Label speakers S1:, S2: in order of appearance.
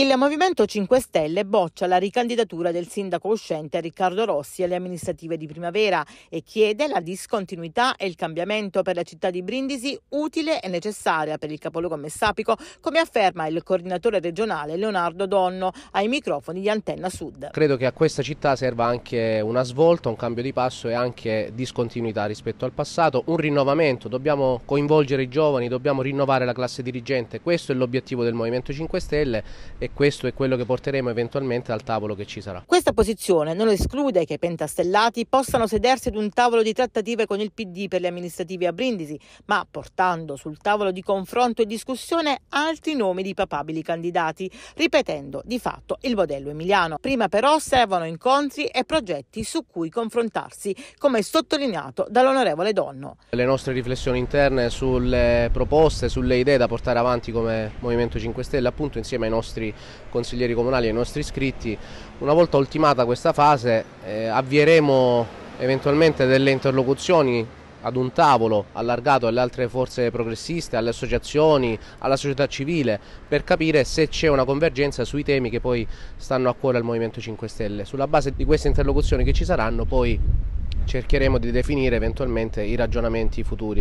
S1: Il Movimento 5 Stelle boccia la ricandidatura del sindaco uscente Riccardo Rossi alle amministrative di primavera e chiede la discontinuità e il cambiamento per la città di Brindisi utile e necessaria per il capoluogo messapico, come afferma il coordinatore regionale Leonardo Donno ai microfoni di Antenna Sud.
S2: Credo che a questa città serva anche una svolta, un cambio di passo e anche discontinuità rispetto al passato, un rinnovamento, dobbiamo coinvolgere i giovani, dobbiamo rinnovare la classe dirigente, questo è l'obiettivo del Movimento 5 Stelle E questo è quello che porteremo eventualmente al tavolo che ci sarà.
S1: Questa posizione non esclude che i pentastellati possano sedersi ad un tavolo di trattative con il PD per le amministrative a Brindisi, ma portando sul tavolo di confronto e discussione altri nomi di papabili candidati, ripetendo di fatto il modello emiliano. Prima però servono incontri e progetti su cui confrontarsi, come sottolineato dall'onorevole Donno.
S2: Le nostre riflessioni interne sulle proposte, sulle idee da portare avanti come Movimento 5 Stelle, appunto insieme ai nostri consiglieri comunali e ai nostri iscritti. Una volta ultimata questa fase eh, avvieremo eventualmente delle interlocuzioni ad un tavolo allargato alle altre forze progressiste, alle associazioni, alla società civile per capire se c'è una convergenza sui temi che poi stanno a cuore al Movimento 5 Stelle. Sulla base di queste interlocuzioni che ci saranno poi cercheremo di definire eventualmente i ragionamenti futuri.